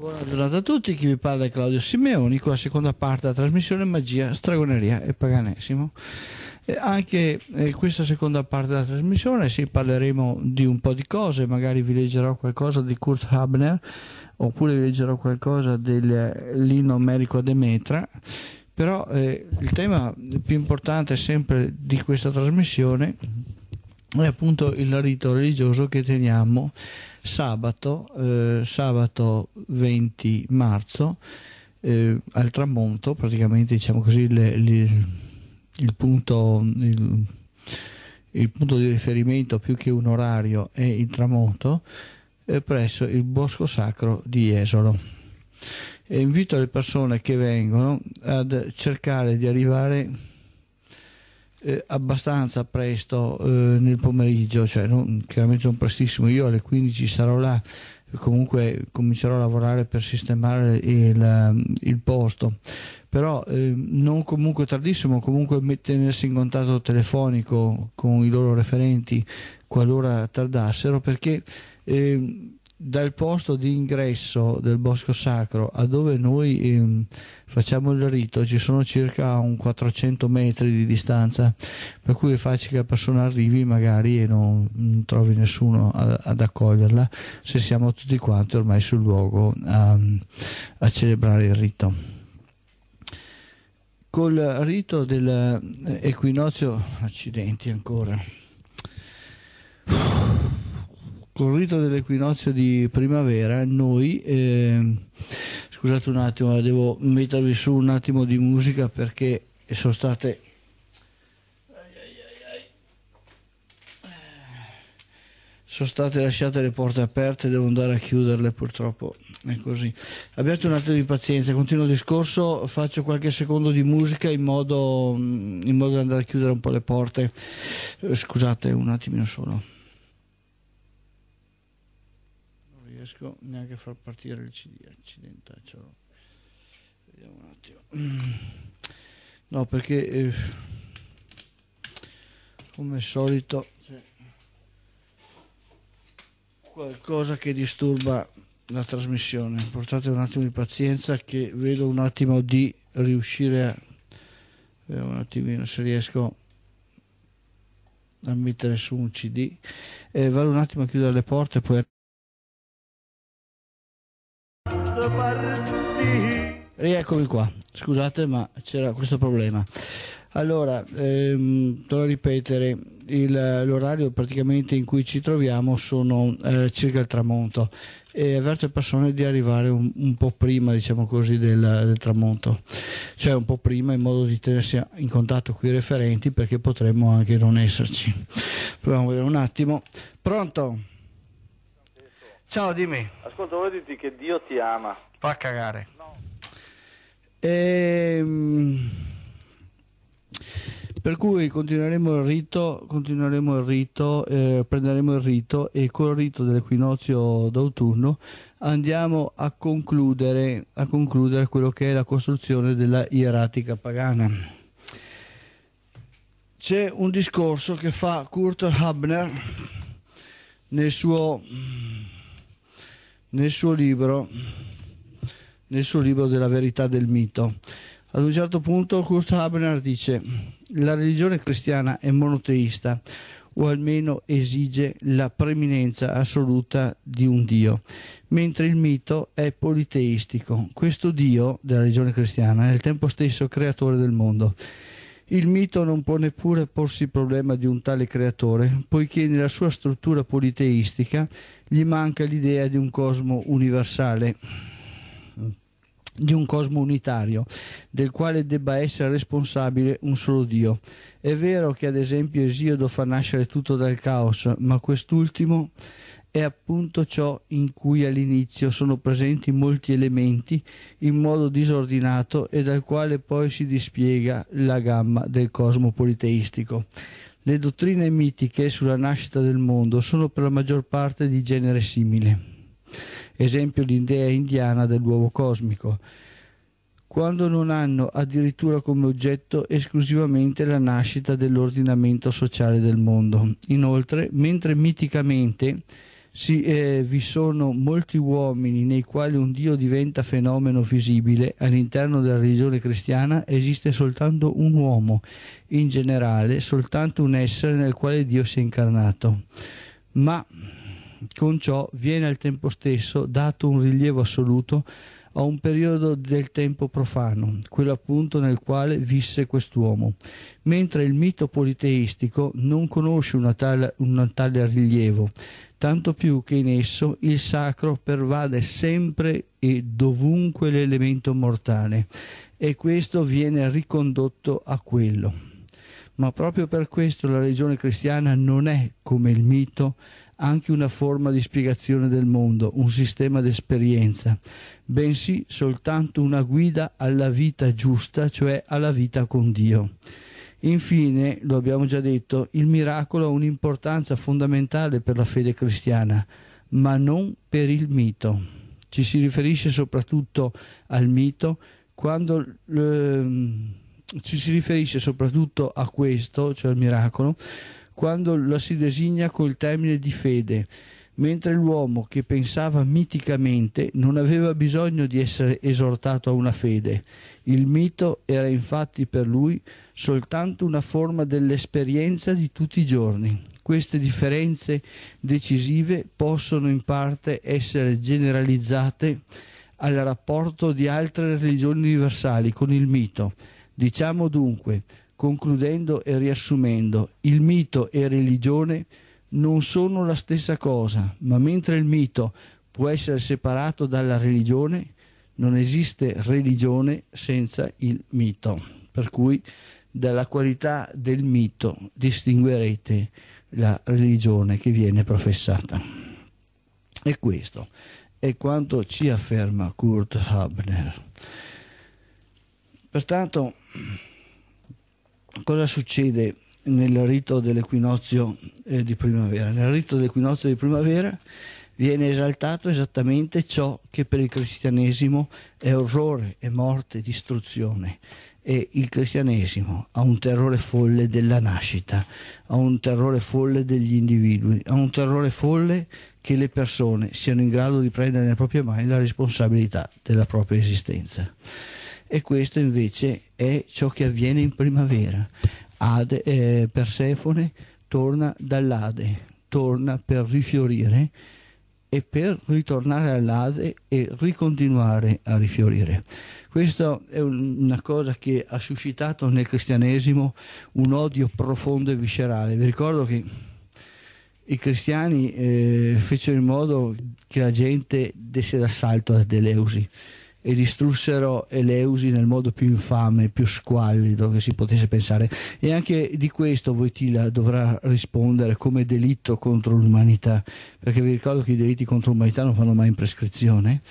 Buona giornata a tutti, chi vi parla è Claudio Simeoni con la seconda parte della trasmissione Magia, Stragoneria e Paganesimo. E anche in eh, questa seconda parte della trasmissione sì, parleremo di un po' di cose, magari vi leggerò qualcosa di Kurt Habner oppure vi leggerò qualcosa del eh, Lino Merico Demetra, però eh, il tema più importante sempre di questa trasmissione è appunto il rito religioso che teniamo sabato, eh, sabato 20 marzo eh, al tramonto, praticamente diciamo così, le, le, il, punto, il, il, punto, di riferimento più che un orario è il tramonto eh, presso il Bosco Sacro di Esolo. E invito le persone che vengono ad cercare di arrivare eh, abbastanza presto eh, nel pomeriggio, cioè non, chiaramente non prestissimo, io alle 15 sarò là, comunque comincerò a lavorare per sistemare il, il posto, però eh, non comunque tardissimo, comunque tenersi in contatto telefonico con i loro referenti qualora tardassero, perché ehm, dal posto di ingresso del Bosco Sacro a dove noi ehm, facciamo il rito, ci sono circa un 400 metri di distanza, per cui è facile che la persona arrivi magari e non, non trovi nessuno a, ad accoglierla, se siamo tutti quanti ormai sul luogo a, a celebrare il rito col rito dell'equinozio accidenti ancora col rito dell'equinozio di primavera noi eh, Scusate un attimo, devo mettervi su un attimo di musica perché sono state... Sono state lasciate le porte aperte, devo andare a chiuderle purtroppo, è così. Abbiate un attimo di pazienza, continuo il discorso, faccio qualche secondo di musica in modo, in modo da andare a chiudere un po' le porte. Scusate un attimino solo. riesco neanche a far partire il CD, accidentaccio. Vediamo un attimo. No, perché eh, come al solito c'è qualcosa che disturba la trasmissione. Portate un attimo di pazienza che vedo un attimo di riuscire a... un attimino se riesco a mettere su un CD. Eh, vado un attimo a chiudere le porte e poi... lasciato partire. Rieccomi qua, scusate ma c'era questo problema. Allora, ehm, torno a ripetere, il, l'orario praticamente in cui ci troviamo sono eh, circa il tramonto e avverto le persone di arrivare un, un po' prima, diciamo così, del, del, tramonto, cioè un po' prima in modo di tenersi in contatto con i referenti perché potremmo anche non esserci. Proviamo a vedere un attimo. Pronto? Ciao, dimmi. Ascolta, vuoi dirti che Dio ti ama. Fa cagare. No. Ehm... Per cui continueremo il rito, continueremo il rito eh, prenderemo il rito e col rito dell'equinozio d'autunno andiamo a concludere, a concludere quello che è la costruzione della ieratica pagana. C'è un discorso che fa Kurt Habner nel suo nel suo libro, nel suo libro della verità del mito. Ad un certo punto Kurt Haberner dice la religione cristiana è monoteista o almeno esige la preminenza assoluta di un Dio, mentre il mito è politeistico. Questo Dio della religione cristiana è il tempo stesso creatore del mondo il mito non può neppure porsi il problema di un tale creatore, poiché nella sua struttura politeistica gli manca l'idea di un cosmo universale di un cosmo unitario, del quale debba essere responsabile un solo Dio. È vero che ad esempio Esiodo fa nascere tutto dal caos, ma quest'ultimo è appunto ciò in cui all'inizio sono presenti molti elementi in modo disordinato e dal quale poi si dispiega la gamma del cosmo politeistico. Le dottrine mitiche sulla nascita del mondo sono per la maggior parte di genere simile. Esempio l'idea indiana dell'uovo cosmico, quando non hanno addirittura come oggetto esclusivamente la nascita dell'ordinamento sociale del mondo. Inoltre, mentre miticamente sì, eh, vi sono molti uomini nei quali un Dio diventa fenomeno visibile, all'interno della religione cristiana esiste soltanto un uomo, in generale soltanto un essere nel quale Dio si è incarnato. Ma con ciò viene al tempo stesso dato un rilievo assoluto a un periodo del tempo profano, quello appunto nel quale visse quest'uomo, mentre il mito politeistico non conosce una tale, un tale rilievo, tanto più che in esso il sacro pervade sempre e dovunque l'elemento mortale e questo viene ricondotto a quello. Ma proprio per questo la religione cristiana non è, come il mito, anche una forma di spiegazione del mondo, un sistema d'esperienza, bensì soltanto una guida alla vita giusta, cioè alla vita con Dio. Infine, lo abbiamo già detto, il miracolo ha un'importanza fondamentale per la fede cristiana, ma non per il mito. Ci si riferisce soprattutto al mito quando eh, ci si riferisce soprattutto a questo, cioè al miracolo, quando lo si designa col termine di fede, mentre l'uomo che pensava miticamente non aveva bisogno di essere esortato a una fede. Il mito era infatti per lui soltanto una forma dell'esperienza di tutti i giorni. Queste differenze decisive possono in parte essere generalizzate al rapporto di altre religioni universali con il mito. Diciamo dunque, concludendo e riassumendo, il mito e religione non sono la stessa cosa, ma mentre il mito può essere separato dalla religione, non esiste religione senza il mito. Per cui dalla qualità del mito distinguerete la religione che viene professata. E questo è quanto ci afferma Kurt Habner. Pertanto, cosa succede nel rito dell'equinozio eh, di primavera? Nel rito dell'equinozio di primavera viene esaltato esattamente ciò che per il cristianesimo è orrore, è morte, distruzione e il cristianesimo ha un terrore folle della nascita, ha un terrore folle degli individui, ha un terrore folle che le persone siano in grado di prendere nelle proprie mani la responsabilità della propria esistenza. E questo invece è ciò che avviene in primavera. Ade, eh, Persefone torna dall'Ade, torna per rifiorire e per ritornare all'ase e ricontinuare a rifiorire. Questa è una cosa che ha suscitato nel cristianesimo un odio profondo e viscerale. Vi ricordo che i cristiani eh, fecero in modo che la gente desse l'assalto ad Eleusi e distrussero Eleusi nel modo più infame, più squallido che si potesse pensare. E anche di questo Voitila dovrà rispondere come delitto contro l'umanità, perché vi ricordo che i delitti contro l'umanità non fanno mai in prescrizione.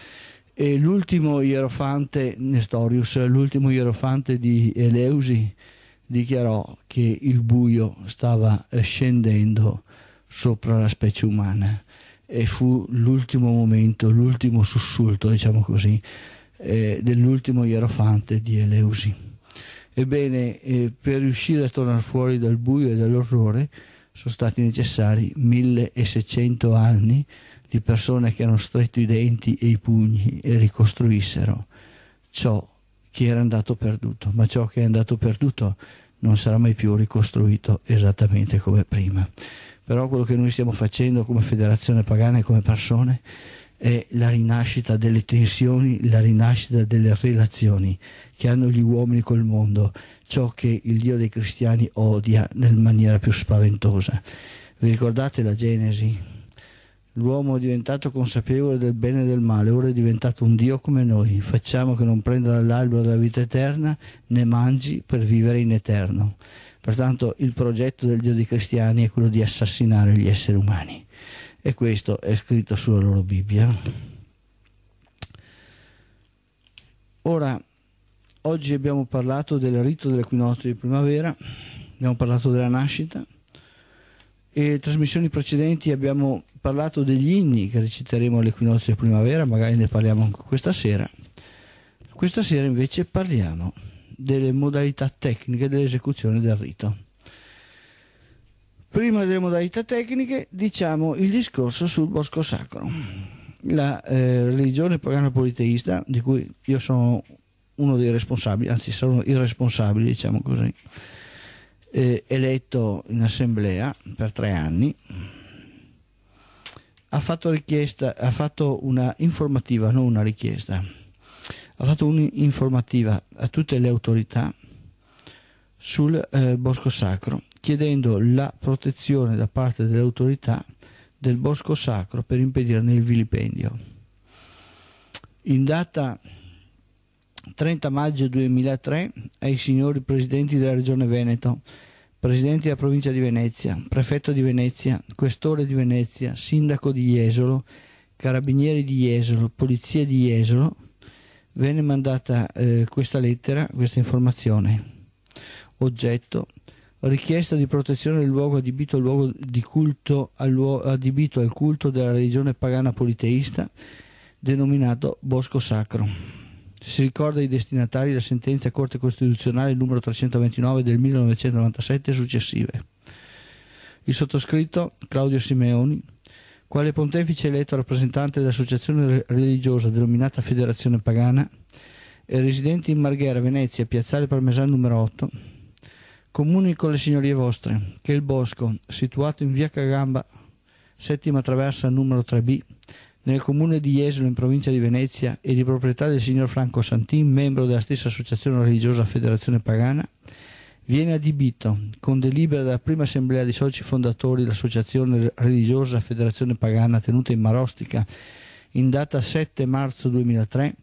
E l'ultimo ierofante, Nestorius, l'ultimo ierofante di Eleusi dichiarò che il buio stava eh, scendendo sopra la specie umana e fu l'ultimo momento, l'ultimo sussulto, diciamo così, eh, dell'ultimo Ierofante di Eleusi. Ebbene, eh, per riuscire a tornare fuori dal buio e dall'orrore sono stati necessari 1600 anni di persone che hanno stretto i denti e i pugni e ricostruissero ciò che era andato perduto, ma ciò che è andato perduto non sarà mai più ricostruito esattamente come prima. Però quello che noi stiamo facendo come federazione pagana e come persone è è la rinascita delle tensioni, la rinascita delle relazioni che hanno gli uomini col mondo, ciò che il Dio dei cristiani odia nel maniera più spaventosa. Vi ricordate la Genesi? L'uomo è diventato consapevole del bene e del male, ora è diventato un Dio come noi. Facciamo che non prenda dall'albero della vita eterna, né mangi per vivere in eterno. Pertanto il progetto del Dio dei cristiani è quello di assassinare gli esseri umani e questo è scritto sulla loro Bibbia. Ora, oggi abbiamo parlato del rito dell'equinozio di primavera, abbiamo parlato della nascita e trasmissioni precedenti abbiamo parlato degli inni che reciteremo all'equinozio di primavera, magari ne parliamo anche questa sera. Questa sera invece parliamo delle modalità tecniche dell'esecuzione del rito. Prima delle modalità tecniche diciamo il discorso sul bosco sacro. La eh, religione pagana politeista, di cui io sono uno dei responsabili, anzi sono il responsabile, diciamo così, eh, eletto in assemblea per tre anni, ha fatto, ha fatto una informativa, non una richiesta, ha fatto un'informativa a tutte le autorità sul eh, bosco sacro chiedendo la protezione da parte delle autorità del bosco sacro per impedirne il vilipendio. In data 30 maggio 2003 ai signori presidenti della Regione Veneto, presidente della provincia di Venezia, prefetto di Venezia, questore di Venezia, sindaco di Jesolo, carabinieri di Jesolo, polizia di Jesolo, venne mandata eh, questa lettera, questa informazione. Oggetto richiesta di protezione del luogo adibito al, luogo di culto, al luogo adibito al culto della religione pagana politeista denominato Bosco Sacro. Si ricorda i destinatari della sentenza Corte Costituzionale numero 329 del 1997 e successive. Il sottoscritto Claudio Simeoni, quale pontefice eletto rappresentante dell'associazione religiosa denominata Federazione Pagana e residente in Marghera, Venezia, piazzale Parmesano numero 8, Comunico alle signorie vostre che il bosco, situato in via Cagamba, settima traversa numero 3B, nel comune di Jesolo in provincia di Venezia e di proprietà del signor Franco Santin, membro della stessa associazione religiosa Federazione Pagana, viene adibito con delibera della prima assemblea di soci fondatori dell'associazione religiosa Federazione Pagana tenuta in Marostica in data 7 marzo 2003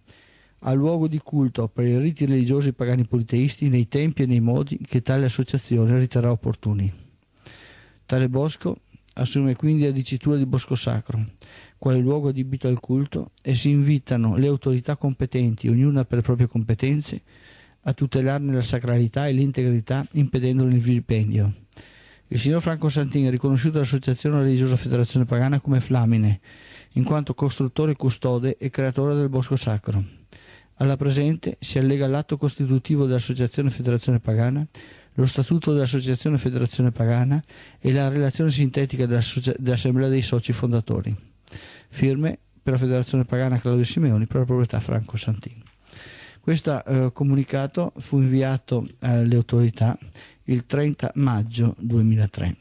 al luogo di culto per i riti religiosi pagani politeisti nei tempi e nei modi che tale associazione riterrà opportuni. Tale bosco assume quindi la dicitura di bosco sacro, quale luogo adibito al culto e si invitano le autorità competenti, ognuna per le proprie competenze, a tutelarne la sacralità e l'integrità impedendone il vilipendio. Il signor Franco Santin ha riconosciuto l'Associazione Religiosa Federazione Pagana come flamine, in quanto costruttore, custode e creatore del bosco sacro. Alla presente si allega l'atto costitutivo dell'Associazione Federazione Pagana, lo statuto dell'Associazione Federazione Pagana e la relazione sintetica dell'Assemblea dei soci fondatori. Firme per la Federazione Pagana Claudio Simeoni, per la proprietà Franco Santini. Questo eh, comunicato fu inviato alle autorità il 30 maggio 2003.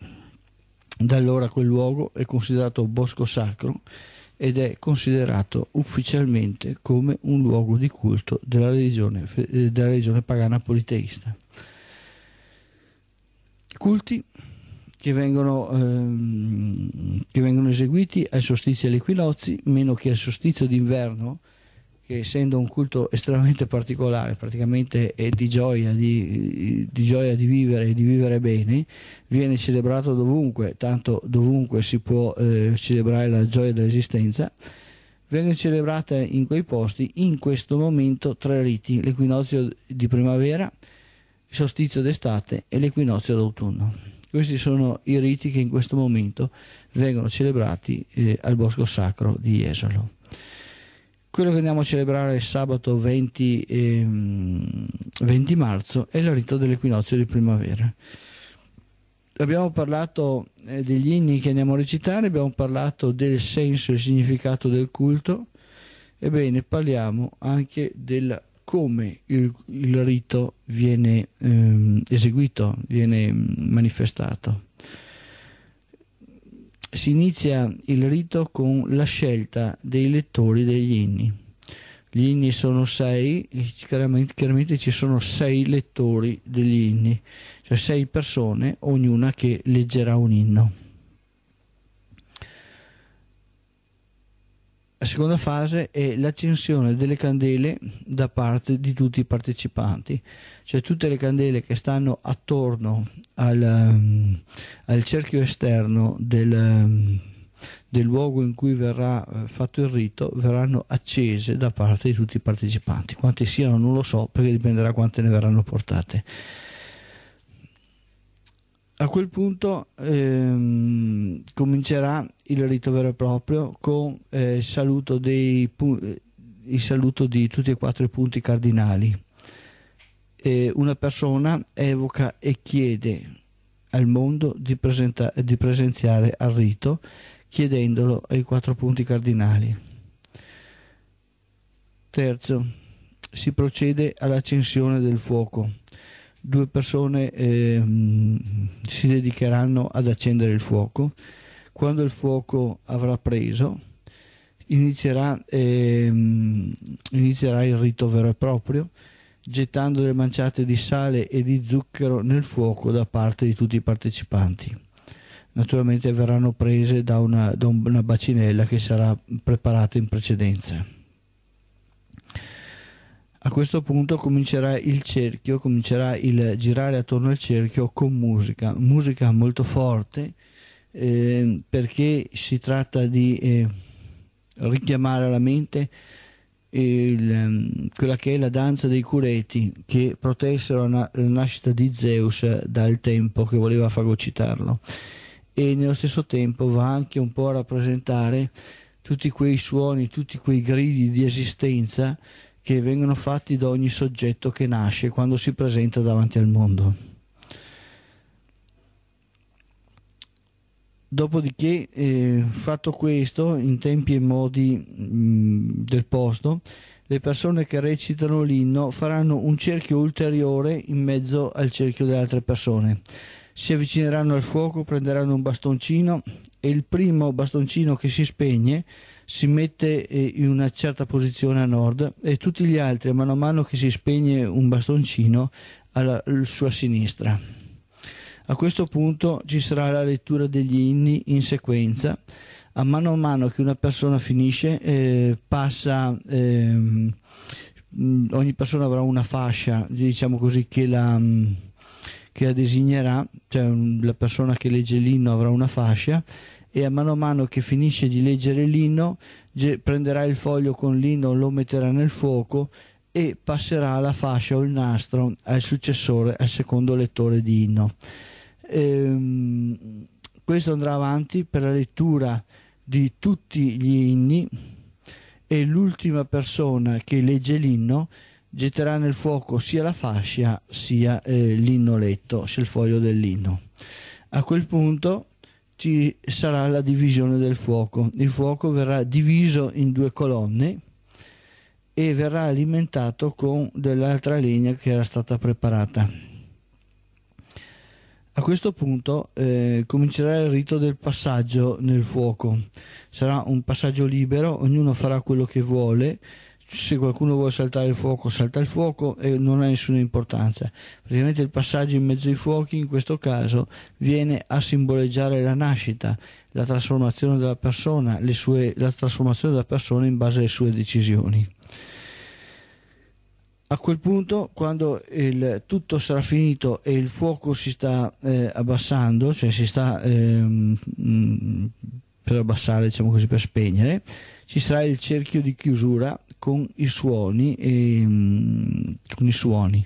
Da allora quel luogo è considerato bosco sacro ed è considerato ufficialmente come un luogo di culto della religione, eh, della religione pagana politeista. Culti che vengono, ehm, che vengono eseguiti ai solstizi e agli meno che al solstizio d'inverno, che essendo un culto estremamente particolare, praticamente è di gioia di, di gioia di vivere e di vivere bene, viene celebrato dovunque, tanto dovunque si può eh, celebrare la gioia dell'esistenza, vengono celebrate in quei posti in questo momento tre riti, l'equinozio di primavera, il solstizio d'estate e l'equinozio d'autunno. Questi sono i riti che in questo momento vengono celebrati eh, al Bosco Sacro di Jesolo. Quello che andiamo a celebrare sabato 20, eh, 20 marzo è il rito dell'equinozio di primavera. Abbiamo parlato eh, degli inni che andiamo a recitare, abbiamo parlato del senso e significato del culto, ebbene parliamo anche del come il, il rito viene ehm, eseguito, viene mm, manifestato si inizia il rito con la scelta dei lettori degli inni. Gli inni sono sei, chiaramente, chiaramente, ci sono sei lettori degli inni, cioè sei persone, ognuna che leggerà un inno. La seconda fase è l'accensione delle candele da parte di tutti i partecipanti, cioè tutte le candele che stanno attorno al, ehm, al cerchio esterno del, ehm, del, luogo in cui verrà eh, fatto il rito verranno accese da parte di tutti i partecipanti. Quante siano non lo so perché dipenderà quante ne verranno portate a quel punto ehm, comincerà il rito vero e proprio con eh, il, saluto dei, il, saluto di tutti e quattro i punti cardinali. E una persona evoca e chiede al mondo di, di presenziare al rito chiedendolo ai quattro punti cardinali. Terzo, si procede all'accensione del fuoco due persone eh, si dedicheranno ad accendere il fuoco. Quando il fuoco avrà preso, inizierà, eh, inizierà il rito vero e proprio, gettando le manciate di sale e di zucchero nel fuoco da parte di tutti i partecipanti. Naturalmente verranno prese da una, da una bacinella che sarà preparata in precedenza. A questo punto comincerà il cerchio, comincerà il girare attorno al cerchio con musica, musica molto forte eh, perché si tratta di eh, richiamare alla mente il, quella che è la danza dei cureti che protessero la nascita di Zeus dal tempo che voleva fagocitarlo e nello stesso tempo va anche un po' a rappresentare tutti quei suoni, tutti quei gridi di esistenza che vengono fatti da ogni soggetto che nasce quando si presenta davanti al mondo. Dopodiché, eh, fatto questo, in tempi e modi mh, mm, del posto, le persone che recitano l'inno faranno un cerchio ulteriore in mezzo al cerchio delle altre persone. Si avvicineranno al fuoco, prenderanno un bastoncino e il primo bastoncino che si spegne si mette eh, in una certa posizione a nord e tutti gli altri, mano a mano che si spegne un bastoncino, alla sua sinistra. A questo punto ci sarà la lettura degli inni in sequenza. A mano a mano che una persona finisce, eh, passa, eh, ogni persona avrà una fascia, diciamo così, che la, che la designerà, cioè la persona che legge l'inno avrà una fascia e a mano a mano che finisce di leggere l'inno prenderà il foglio con l'inno, lo metterà nel fuoco e passerà la fascia o il nastro al successore, al secondo lettore di inno. Ehm, questo andrà avanti per la lettura di tutti gli inni e l'ultima persona che legge l'inno getterà nel fuoco sia la fascia sia eh, l'inno letto, sia il foglio dell'inno. A quel punto ci sarà la divisione del fuoco. Il fuoco verrà diviso in due colonne e verrà alimentato con dell'altra legna che era stata preparata. A questo punto eh, comincerà il rito del passaggio nel fuoco. Sarà un passaggio libero, ognuno farà quello che vuole se qualcuno vuole saltare il fuoco salta il fuoco e non ha nessuna importanza praticamente il passaggio in mezzo ai fuochi in questo caso viene a simboleggiare la nascita la trasformazione della persona sue, la trasformazione della persona in base alle sue decisioni a quel punto quando il, tutto sarà finito e il fuoco si sta eh, abbassando cioè si sta ehm, mm, per abbassare diciamo così per spegnere ci sarà il cerchio di chiusura con i suoni. E, ehm, con i suoni.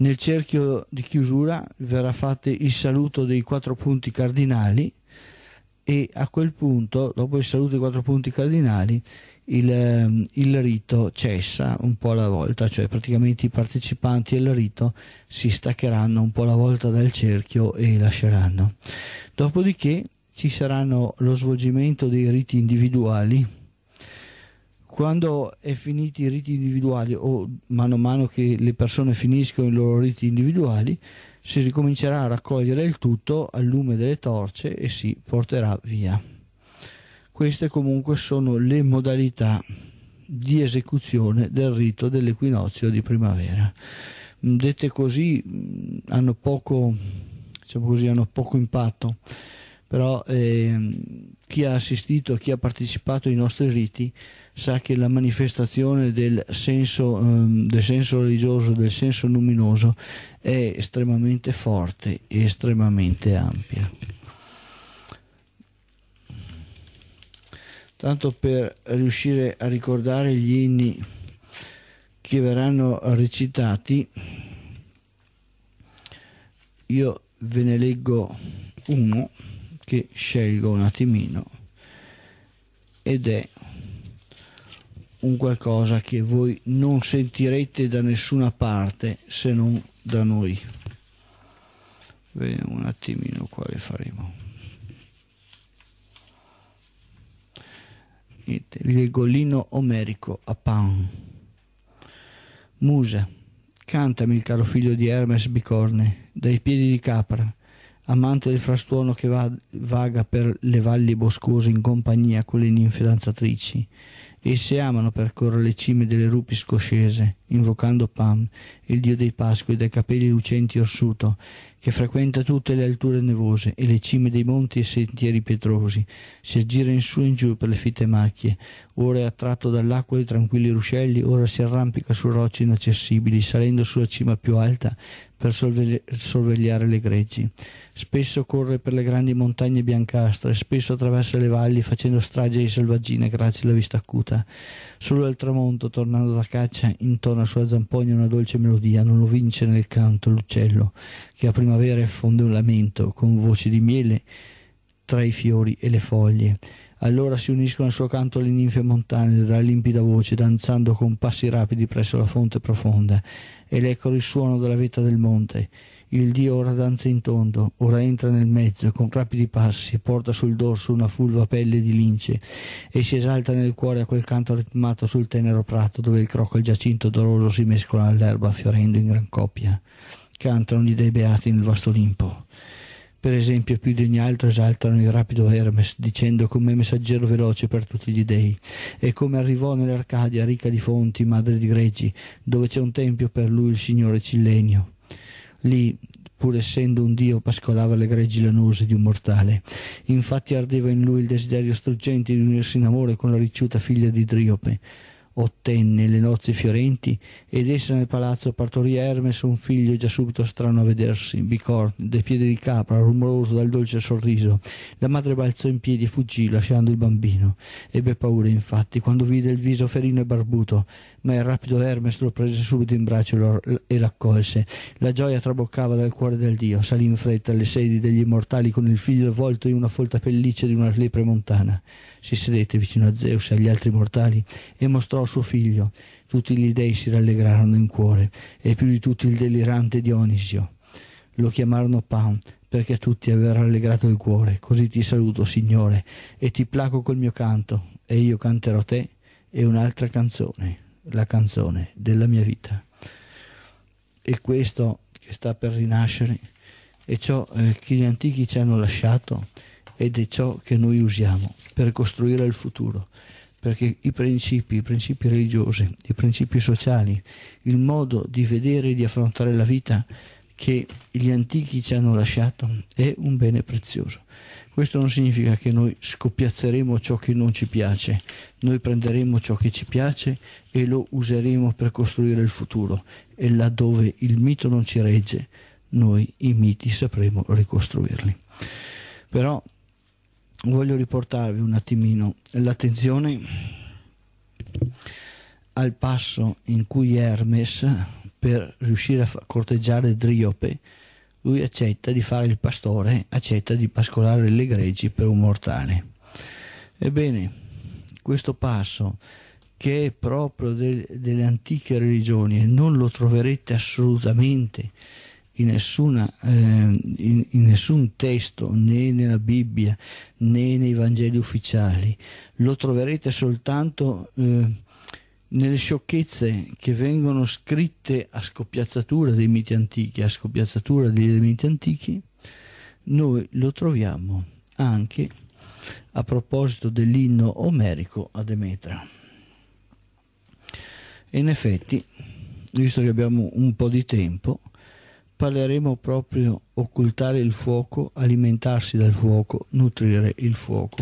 Nel cerchio di chiusura verrà fatto il saluto dei quattro punti cardinali e a quel punto, dopo il saluto dei quattro punti cardinali, il, ehm, il, rito cessa un po' alla volta, cioè praticamente i partecipanti al rito si staccheranno un po' alla volta dal cerchio e lasceranno. Dopodiché ci saranno lo svolgimento dei riti individuali quando è finiti i riti individuali o mano a mano che le persone finiscono i loro riti individuali, si ricomincerà a raccogliere il tutto al lume delle torce e si porterà via. Queste comunque sono le modalità di esecuzione del rito dell'equinozio di primavera. Mm, dette così mm, hanno poco, diciamo così, hanno poco impatto, però eh, chi ha assistito, chi ha partecipato ai nostri riti sa che la manifestazione del senso, ehm, del senso religioso, del senso luminoso è estremamente forte e estremamente ampia. Tanto per riuscire a ricordare gli inni che verranno recitati, io ve ne leggo uno che scelgo un attimino ed è un qualcosa che voi non sentirete da nessuna parte se non da noi. Vediamo un attimino quale faremo. Niente, virgolino omerico a pan. Musa, cantami il caro figlio di Hermes Bicorne, dai piedi di capra, amante del frastuono che va, vaga per le valli boscose in compagnia con le ninfe danzatrici Esse amano percorrere le cime delle rupi scoscese invocando Pam, il dio dei pascoli dai capelli lucenti orsuto, che frequenta tutte le alture nevose e le cime dei monti e sentieri pietrosi, si aggira in su e in giù per le fitte macchie, ora è attratto dall'acqua dei tranquilli ruscelli, ora si arrampica su rocce inaccessibili, salendo sulla cima più alta per sorvegliare le greggi. Spesso corre per le grandi montagne biancastre, spesso attraversa le valli facendo strage ai selvaggine grazie alla vista acuta. Solo al tramonto, tornando da caccia, intona attorno sua zampogna una dolce melodia, non lo vince nel canto l'uccello, che a primavera effonde un lamento con voce di miele tra i fiori e le foglie. Allora si uniscono al suo canto le ninfe montane dalla limpida voce, danzando con passi rapidi presso la fonte profonda, e il suono della vetta del monte il Dio ora danza in tondo, ora entra nel mezzo, con rapidi passi, porta sul dorso una fulva pelle di lince, e si esalta nel cuore a quel canto ritmato sul tenero prato, dove il crocco e il giacinto doloroso si mescolano all'erba, fiorendo in gran coppia. Cantano gli dei beati nel vasto Olimpo per esempio, più di ogni altro esaltano il rapido Hermes, dicendo come messaggero veloce per tutti gli dei, e come arrivò nell'Arcadia ricca di fonti, madre di greggi, dove c'è un tempio per lui il signore Cillenio lì pur essendo un dio pascolava le greggi lanose di un mortale. Infatti ardeva in lui il desiderio struggente di unirsi in amore con la ricciuta figlia di Driope ottenne le nozze fiorenti ed essa nel palazzo partorì Hermes un figlio già subito strano a vedersi, bicorne, dai piedi di capra, rumoroso dal dolce sorriso. La madre balzò in piedi e fuggì lasciando il bambino. Ebbe paura infatti quando vide il viso ferino e barbuto, ma il rapido Hermes lo prese subito in braccio e l'accolse. La gioia traboccava dal cuore del dio, salì in fretta alle sedi degli immortali con il figlio avvolto in una folta pelliccia di una lepre montana si sedette vicino a Zeus e agli altri mortali e mostrò suo figlio. Tutti gli dei si rallegrarono in cuore e più di tutti il delirante Dionisio. Lo chiamarono Pan perché a tutti aveva rallegrato il cuore. Così ti saluto, Signore, e ti placo col mio canto e io canterò te e un'altra canzone, la canzone della mia vita. E questo che sta per rinascere e ciò eh, che gli antichi ci hanno lasciato ed è ciò che noi usiamo per costruire il futuro, perché i principi, i principi religiosi, i principi sociali, il modo di vedere e di affrontare la vita che gli antichi ci hanno lasciato è un bene prezioso. Questo non significa che noi scopiazzeremo ciò che non ci piace, noi prenderemo ciò che ci piace e lo useremo per costruire il futuro e laddove il mito non ci regge, noi i miti sapremo ricostruirli. Però voglio riportarvi un attimino l'attenzione al passo in cui Hermes, per riuscire a corteggiare Driope, lui accetta di fare il pastore, accetta di pascolare le greggi per un mortale. Ebbene, questo passo che è proprio del, delle antiche religioni e non lo troverete assolutamente in, nessuna, eh, in, in nessun testo, né nella Bibbia, né nei Vangeli ufficiali, lo troverete soltanto eh, nelle sciocchezze che vengono scritte a scoppiazzatura dei miti antichi, a scoppiazzatura degli elementi antichi, noi lo troviamo anche a proposito dell'inno omerico a Demetra. in effetti, visto che abbiamo un po' di tempo, parleremo proprio occultare il fuoco, alimentarsi dal fuoco, nutrire il fuoco.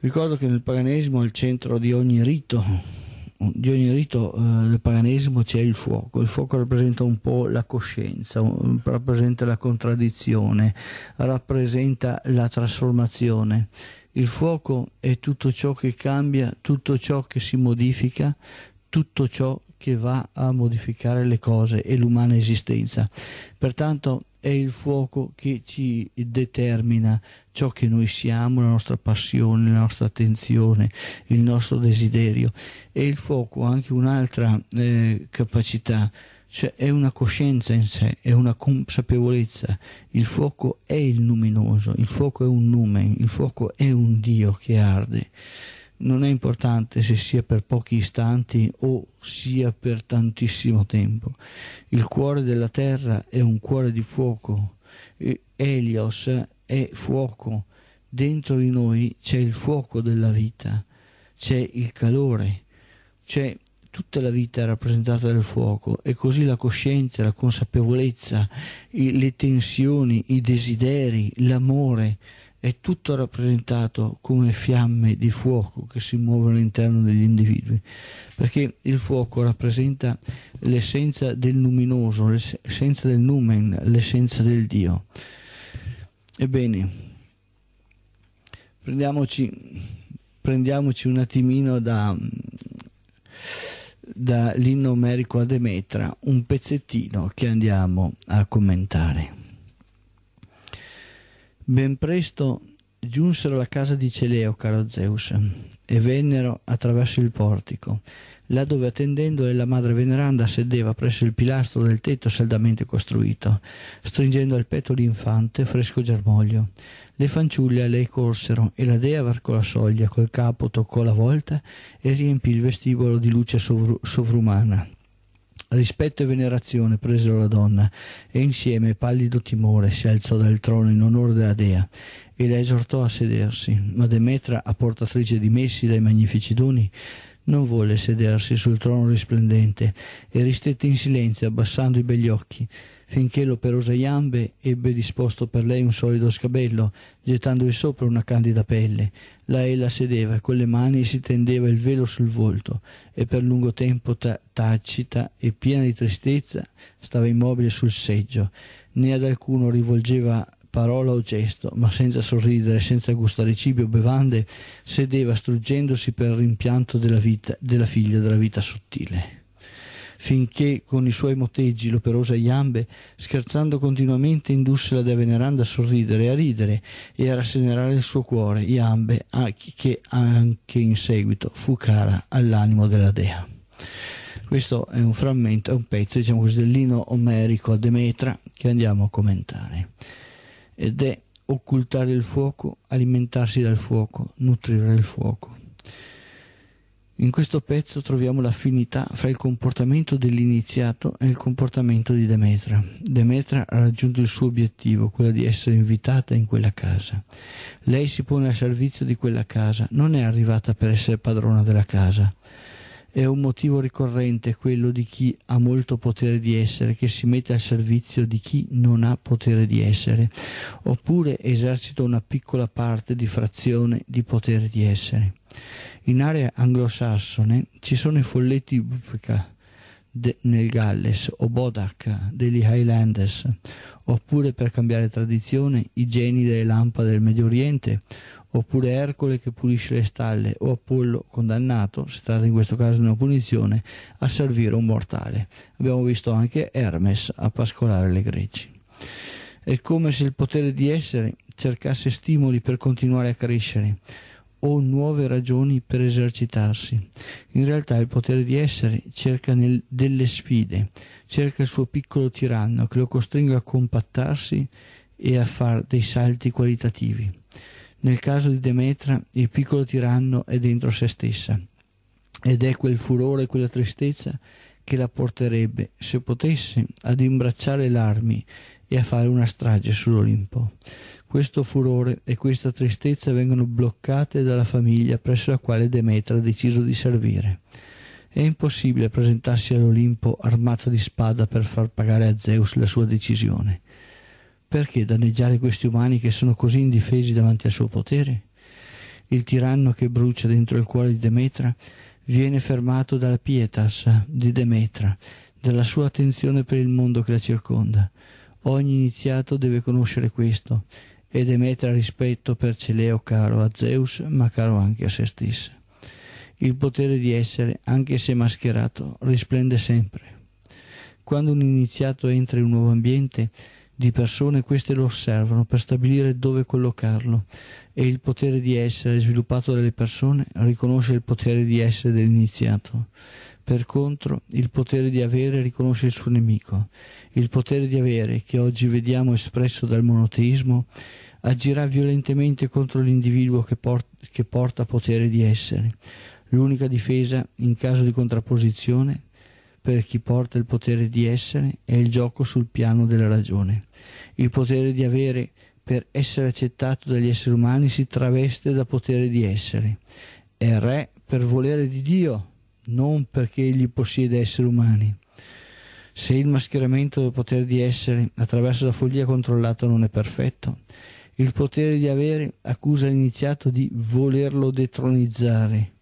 Ricordo che nel paganesimo al centro di ogni rito, di ogni rito eh, nel paganesimo c'è il fuoco, il fuoco rappresenta un po' la coscienza, rappresenta la contraddizione, rappresenta la trasformazione. Il fuoco è tutto ciò che cambia, tutto ciò che si modifica, tutto ciò che va a modificare le cose e l'umana esistenza. Pertanto è il fuoco che ci determina ciò che noi siamo, la nostra passione, la nostra attenzione, il nostro desiderio. E il fuoco ha anche un'altra eh, capacità, cioè è una coscienza in sé, è una consapevolezza. Il fuoco è il luminoso, il fuoco è un numen, il fuoco è un Dio che arde non è importante se sia per pochi istanti o sia per tantissimo tempo. Il cuore della terra è un cuore di fuoco. Elios è fuoco. Dentro di noi c'è il fuoco della vita, c'è il calore, c'è tutta la vita rappresentata dal fuoco e così la coscienza, la consapevolezza, le tensioni, i desideri, l'amore è tutto rappresentato come fiamme di fuoco che si muovono all'interno degli individui, perché il fuoco rappresenta l'essenza del luminoso, l'essenza del numen, l'essenza del Dio. Ebbene, prendiamoci, prendiamoci un attimino da, dall'inno omerico a Demetra un pezzettino che andiamo a commentare. Ben presto giunsero alla casa di Celeo, caro Zeus, e vennero attraverso il portico, là dove attendendole la madre veneranda sedeva presso il pilastro del tetto saldamente costruito, stringendo al petto l'infante fresco germoglio. Le fanciulle a lei corsero e la dea varcò la soglia, col capo toccò la volta e riempì il vestibolo di luce sovrumana rispetto e venerazione presero la donna e insieme pallido timore si alzò dal trono in onore della dea e la esortò a sedersi, ma Demetra, a portatrice di messi dai magnifici doni, non volle sedersi sul trono risplendente e ristette in silenzio abbassando i begli occhi finché l'operose Iambe ebbe disposto per lei un solido scabello, gettandovi sopra una candida pelle. La ella sedeva e con le mani si tendeva il velo sul volto e per lungo tempo ta- tacita e piena di tristezza stava immobile sul seggio. Né ad alcuno rivolgeva parola o gesto, ma senza sorridere, senza gustare cibi o bevande, sedeva struggendosi per il rimpianto della, vita, della figlia della vita sottile finché con i suoi moteggi, l'operosa Iambe, scherzando continuamente, indusse la dea veneranda a sorridere, a ridere e a rassenerare il suo cuore, Iambe, che anche in seguito fu cara all'animo della dea. Questo è un frammento, è un pezzo, diciamo così, dell'ino omerico a Demetra che andiamo a commentare. Ed è occultare il fuoco, alimentarsi dal fuoco, nutrire il fuoco. In questo pezzo troviamo l'affinità fra il comportamento dell'iniziato e il comportamento di Demetra. Demetra ha raggiunto il suo obiettivo, quello di essere invitata in quella casa. Lei si pone al servizio di quella casa, non è arrivata per essere padrona della casa. È un motivo ricorrente quello di chi ha molto potere di essere, che si mette al servizio di chi non ha potere di essere, oppure esercita una piccola parte di frazione di potere di essere. In area anglosassone ci sono i folletti Bufka nel Galles o Bodak degli Highlanders, oppure per cambiare tradizione i geni delle lampade del Medio Oriente, oppure Ercole che pulisce le stalle, o Apollo condannato, si tratta in questo caso di una punizione, a servire un mortale. Abbiamo visto anche Hermes a pascolare le greci. È come se il potere di essere cercasse stimoli per continuare a crescere o nuove ragioni per esercitarsi. In realtà il potere di essere cerca nel, delle sfide, cerca il suo piccolo tiranno che lo costringa a compattarsi e a fare dei salti qualitativi. Nel caso di Demetra il piccolo tiranno è dentro se stessa ed è quel furore, quella tristezza che la porterebbe, se potesse, ad imbracciare l'armi e a fare una strage sull'Olimpo. Questo furore e questa tristezza vengono bloccate dalla famiglia presso la quale Demetra ha deciso di servire. È impossibile presentarsi all'Olimpo armata di spada per far pagare a Zeus la sua decisione. Perché danneggiare questi umani che sono così indifesi davanti al suo potere? Il tiranno che brucia dentro il cuore di Demetra viene fermato dalla pietas di Demetra, dalla sua attenzione per il mondo che la circonda. Ogni iniziato deve conoscere questo ed emetra rispetto per Celeo caro a Zeus, ma caro anche a se stessa. Il potere di essere, anche se mascherato, risplende sempre. Quando un iniziato entra in un nuovo ambiente, di persone queste lo osservano per stabilire dove collocarlo e il potere di essere sviluppato dalle persone riconosce il potere di essere dell'iniziato. Per contro, il potere di avere riconosce il suo nemico. Il potere di avere, che oggi vediamo espresso dal monoteismo, agirà violentemente contro l'individuo che, por- che porta potere di essere. L'unica difesa, in caso di contrapposizione, per chi porta il potere di essere è il gioco sul piano della ragione. Il potere di avere per essere accettato dagli esseri umani si traveste da potere di essere. È re per volere di Dio, non perché egli possiede esseri umani. Se il mascheramento del potere di essere attraverso la follia controllata non è perfetto, il potere di avere accusa l'iniziato di volerlo detronizzare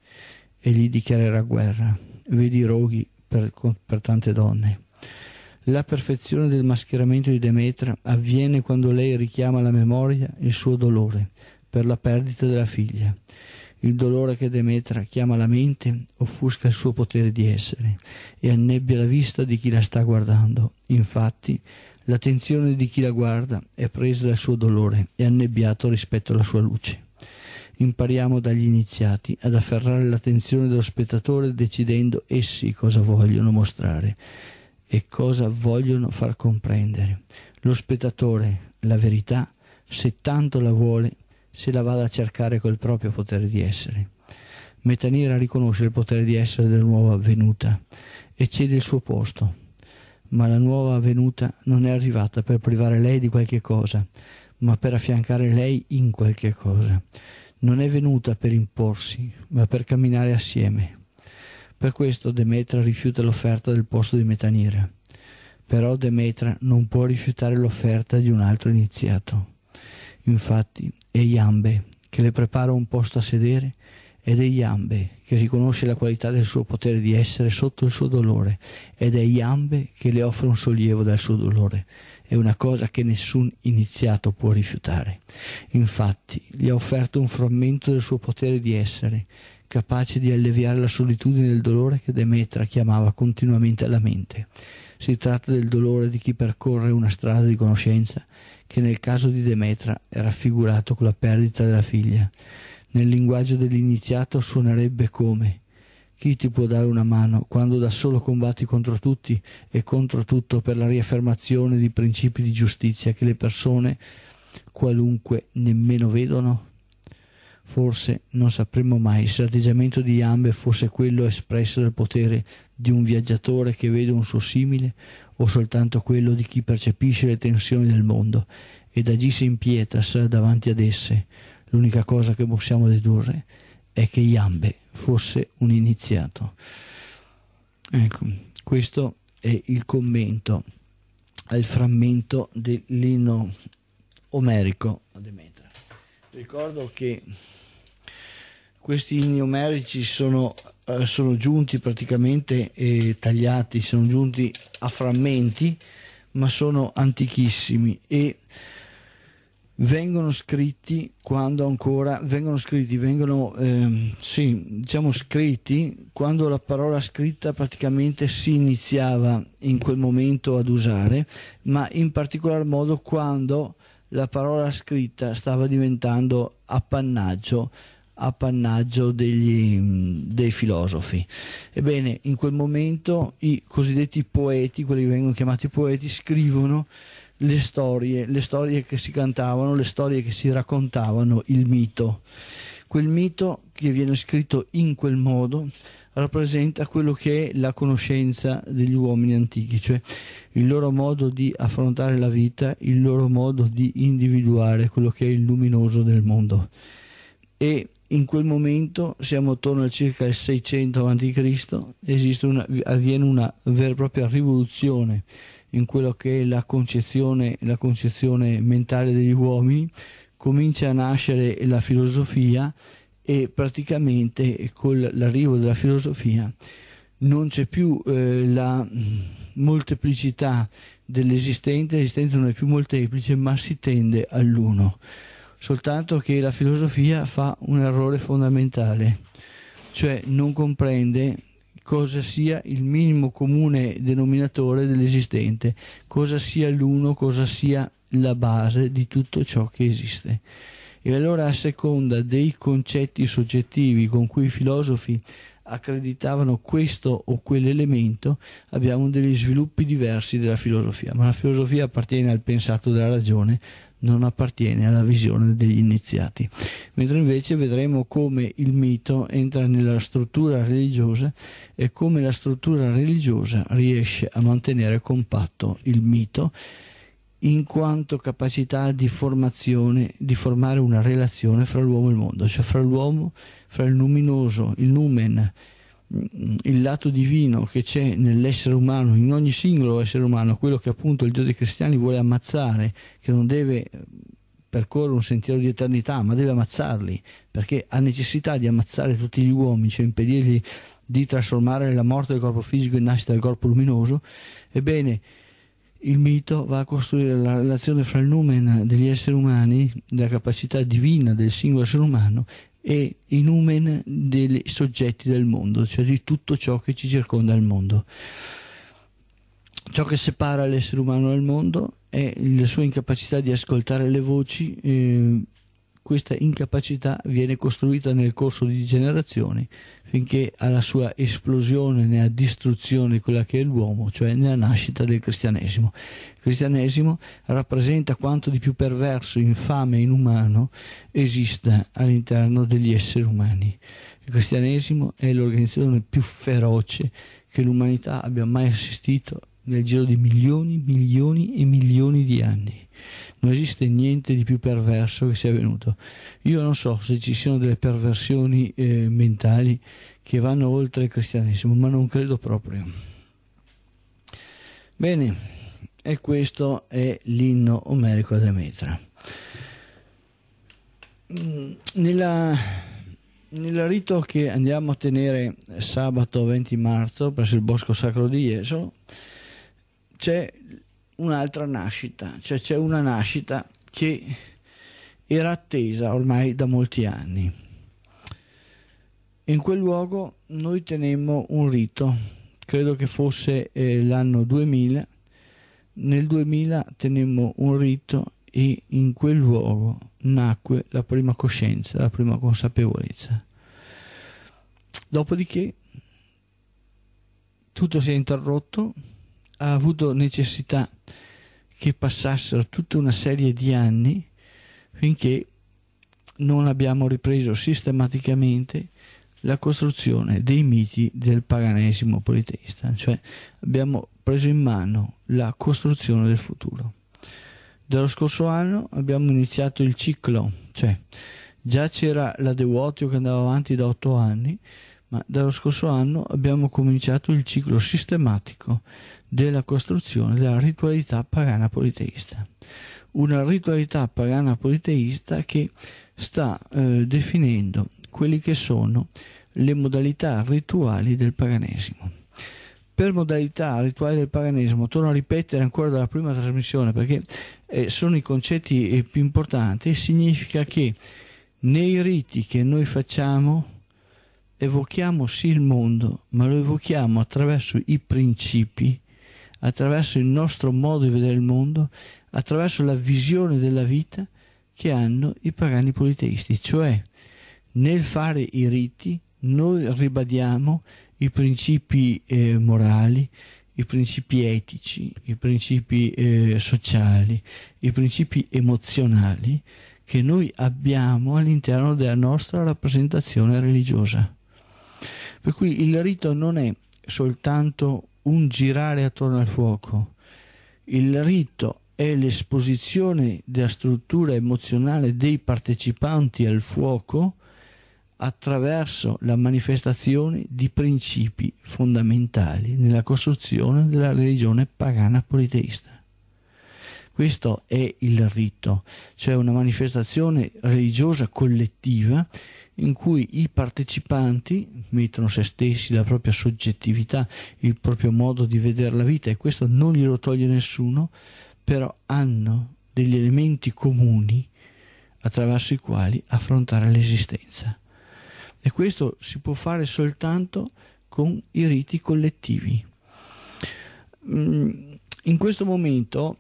e gli dichiarerà guerra. Vedi roghi per, per tante donne. La perfezione del mascheramento di Demetra avviene quando lei richiama alla memoria il suo dolore per la perdita della figlia il dolore che Demetra chiama la mente offusca il suo potere di essere e annebbia la vista di chi la sta guardando. Infatti, l'attenzione di chi la guarda è presa dal suo dolore e annebbiato rispetto alla sua luce. Impariamo dagli iniziati ad afferrare l'attenzione dello spettatore decidendo essi cosa vogliono mostrare e cosa vogliono far comprendere. Lo spettatore, la verità, se tanto la vuole, se la vada a cercare col proprio potere di essere. Metanira riconosce il potere di essere della nuova avvenuta e cede il suo posto, ma la nuova avvenuta non è arrivata per privare lei di qualche cosa, ma per affiancare lei in qualche cosa. Non è venuta per imporsi, ma per camminare assieme. Per questo Demetra rifiuta l'offerta del posto di Metanira. Però Demetra non può rifiutare l'offerta di un altro iniziato. Infatti, e Iambe che le prepara un posto a sedere ed è Iambe che riconosce la qualità del suo potere di essere sotto il suo dolore ed è Iambe che le offre un sollievo dal suo dolore. È una cosa che nessun iniziato può rifiutare. Infatti gli ha offerto un frammento del suo potere di essere, capace di alleviare la solitudine del dolore che Demetra chiamava continuamente alla mente. Si tratta del dolore di chi percorre una strada di conoscenza che nel caso di Demetra è raffigurato con la perdita della figlia. Nel linguaggio dell'iniziato suonerebbe come chi ti può dare una mano quando da solo combatti contro tutti e contro tutto per la riaffermazione di principi di giustizia che le persone qualunque nemmeno vedono? Forse non sapremo mai se l'atteggiamento di Iambe fosse quello espresso dal potere di un viaggiatore che vede un suo simile o soltanto quello di chi percepisce le tensioni del mondo ed agisse in pietas davanti ad esse, l'unica cosa che possiamo dedurre è che Iambe fosse un iniziato. Ecco, questo è il commento al frammento dell'inno omerico a Demetra. Ricordo che questi numerici sono, eh, sono giunti praticamente eh, tagliati, sono giunti a frammenti, ma sono antichissimi e vengono scritti quando ancora vengono scritti, vengono eh, sì, diciamo scritti quando la parola scritta praticamente si iniziava in quel momento ad usare, ma in particolar modo quando la parola scritta stava diventando appannaggio appannaggio degli, mm, dei filosofi. Ebbene, in quel momento i cosiddetti poeti, quelli che vengono chiamati poeti, scrivono le storie, le storie che si cantavano, le storie che si raccontavano, il mito. Quel mito che viene scritto in quel modo rappresenta quello che è la conoscenza degli uomini antichi, cioè il loro modo di affrontare la vita, il loro modo di individuare quello che è il luminoso del mondo. E in quel momento siamo attorno al circa il 600 a.C., avviene una vera e propria rivoluzione in quello che è la concezione, la concezione mentale degli uomini, comincia a nascere la filosofia e praticamente con l'arrivo della filosofia non c'è più eh, la molteplicità dell'esistente, l'esistente non è più molteplice, ma si tende all'uno soltanto che la filosofia fa un errore fondamentale, cioè non comprende cosa sia il minimo comune denominatore dell'esistente, cosa sia l'uno, cosa sia la base di tutto ciò che esiste. E allora a seconda dei concetti soggettivi con cui i filosofi accreditavano questo o quell'elemento, abbiamo degli sviluppi diversi della filosofia, ma la filosofia appartiene al pensato della ragione, non appartiene alla visione degli iniziati, mentre invece vedremo come il mito entra nella struttura religiosa e come la struttura religiosa riesce a mantenere compatto il mito in quanto capacità di formazione, di formare una relazione fra l'uomo e il mondo, cioè fra l'uomo, fra il luminoso, il numen, il lato divino che c'è nell'essere umano, in ogni singolo essere umano, quello che appunto il Dio dei cristiani vuole ammazzare, che non deve eh, percorrere un sentiero di eternità, ma deve ammazzarli, perché ha necessità di ammazzare tutti gli uomini, cioè impedirgli di trasformare la morte del corpo fisico in nascita del corpo luminoso, ebbene il mito va a costruire la relazione fra il numen degli esseri umani, la capacità divina del singolo essere umano e i numen dei soggetti del mondo, cioè di tutto ciò che ci circonda il mondo. Ciò che separa l'essere umano dal mondo è la sua incapacità di ascoltare le voci eh, questa incapacità viene costruita nel corso di generazioni finché alla sua esplosione nella distruzione quella che è l'uomo, cioè nella nascita del cristianesimo. Il cristianesimo rappresenta quanto di più perverso, infame e inumano esista all'interno degli esseri umani. Il cristianesimo è l'organizzazione più feroce che l'umanità abbia mai assistito nel giro di milioni, milioni e milioni di anni non esiste niente di più perverso che sia avvenuto. Io non so se ci siano delle perversioni eh, mentali che vanno oltre il cristianesimo, ma non credo proprio. Bene, e questo è l'inno omerico a Demetra. Mm, nella, nel rito che andiamo a tenere sabato 20 marzo presso il Bosco Sacro di Jesolo c'è un'altra nascita, cioè c'è una nascita che era attesa ormai da molti anni. In quel luogo noi tenemmo un rito, credo che fosse eh, l'anno 2000, nel 2000 tenemmo un rito e in quel luogo nacque la prima coscienza, la prima consapevolezza. Dopodiché tutto si è interrotto ha avuto necessità che passassero tutta una serie di anni finché non abbiamo ripreso sistematicamente la costruzione dei miti del paganesimo politeista, cioè abbiamo preso in mano la costruzione del futuro. Dallo scorso anno abbiamo iniziato il ciclo, cioè già c'era la Devotio che andava avanti da otto anni, ma dallo scorso anno abbiamo cominciato il ciclo sistematico della costruzione della ritualità pagana politeista. Una ritualità pagana politeista che sta eh, definendo quelle che sono le modalità rituali del paganesimo. Per modalità rituali del paganesimo, torno a ripetere ancora dalla prima trasmissione perché eh, sono i concetti eh, più importanti, significa che nei riti che noi facciamo evochiamo sì il mondo, ma lo evochiamo attraverso i principi, attraverso il nostro modo di vedere il mondo, attraverso la visione della vita che hanno i pagani politeisti, cioè nel fare i riti noi ribadiamo i principi eh, morali, i principi etici, i principi eh, sociali, i principi emozionali che noi abbiamo all'interno della nostra rappresentazione religiosa. Per cui il rito non è soltanto un girare attorno al fuoco, il rito è l'esposizione della struttura emozionale dei partecipanti al fuoco attraverso la manifestazione di principi fondamentali nella costruzione della religione pagana politeista. Questo è il rito, cioè una manifestazione religiosa collettiva in cui i partecipanti mettono se stessi, la propria soggettività, il proprio modo di vedere la vita e questo non glielo toglie nessuno, però hanno degli elementi comuni attraverso i quali affrontare l'esistenza. E questo si può fare soltanto con i riti collettivi. Mm, in questo momento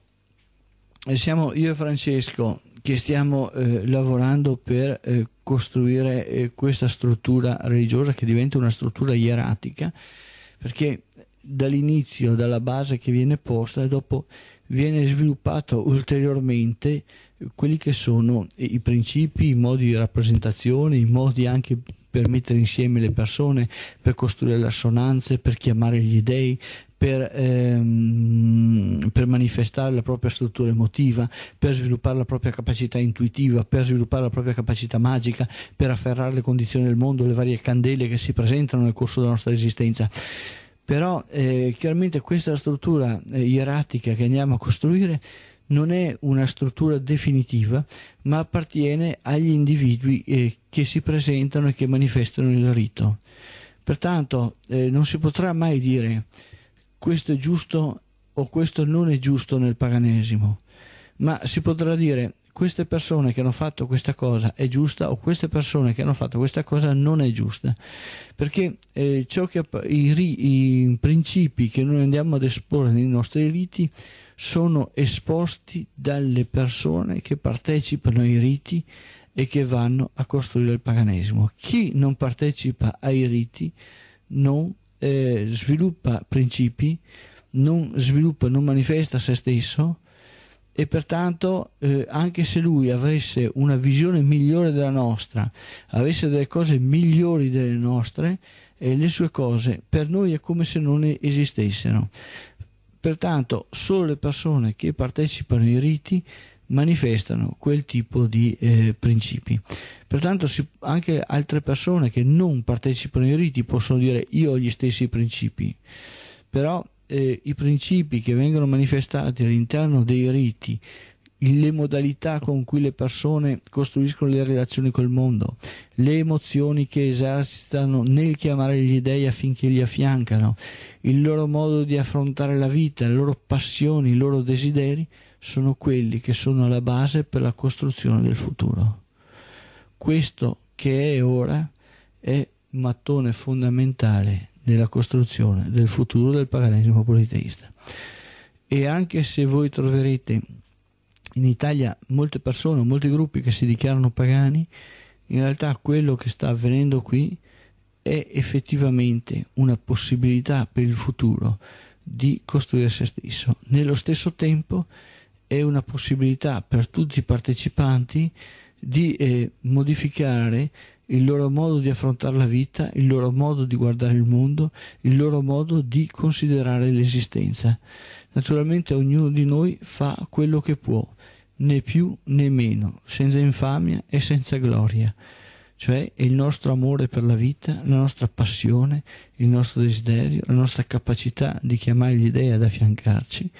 eh, siamo io e Francesco che stiamo eh, lavorando per eh, costruire eh, questa struttura religiosa che diventa una struttura ieratica, perché dall'inizio, dalla base che viene posta, dopo viene sviluppato ulteriormente quelli che sono i principi, i modi di rappresentazione, i modi anche per mettere insieme le persone, per costruire le assonanze, per chiamare gli dei, per, ehm, per manifestare la propria struttura emotiva, per sviluppare la propria capacità intuitiva, per sviluppare la propria capacità magica, per afferrare le condizioni del mondo, le varie candele che si presentano nel corso della nostra esistenza però eh, chiaramente questa struttura eh, ierarchica che andiamo a costruire non è una struttura definitiva ma appartiene agli individui eh, che si presentano e che manifestano il rito pertanto eh, non si potrà mai dire questo è giusto o questo non è giusto nel paganesimo, ma si potrà dire queste persone che hanno fatto questa cosa è giusta o queste persone che hanno fatto questa cosa non è giusta, perché eh, che, i, i principi che noi andiamo ad esporre nei nostri riti sono esposti dalle persone che partecipano ai riti e che vanno a costruire il paganesimo. Chi non partecipa ai riti non eh, sviluppa principi, non sviluppa, non manifesta se stesso e pertanto eh, anche se lui avesse una visione migliore della nostra, avesse delle cose migliori delle nostre, eh, le sue cose per noi è come se non esistessero. Pertanto solo le persone che partecipano ai riti manifestano quel tipo di eh, principi. Pertanto si, anche altre persone che non partecipano ai riti possono dire io ho gli stessi principi, però eh, i principi che vengono manifestati all'interno dei riti, le modalità con cui le persone costruiscono le relazioni col mondo, le emozioni che esercitano nel chiamare gli dei affinché li affiancano, il loro modo di affrontare la vita, le loro passioni, i loro desideri, sono quelli che sono la base per la costruzione del futuro. Questo che è ora è un mattone fondamentale nella costruzione del futuro del paganesimo politeista. E anche se voi troverete in Italia molte persone, molti gruppi che si dichiarano pagani, in realtà quello che sta avvenendo qui è effettivamente una possibilità per il futuro di costruire se stesso. Nello stesso tempo è una possibilità per tutti i partecipanti di eh, modificare il loro modo di affrontare la vita, il loro modo di guardare il mondo, il loro modo di considerare l'esistenza. Naturalmente ognuno di noi fa quello che può, né più né meno, senza infamia e senza gloria cioè è il nostro amore per la vita, la nostra passione, il nostro desiderio, la nostra capacità di chiamare gli dei ad affiancarci,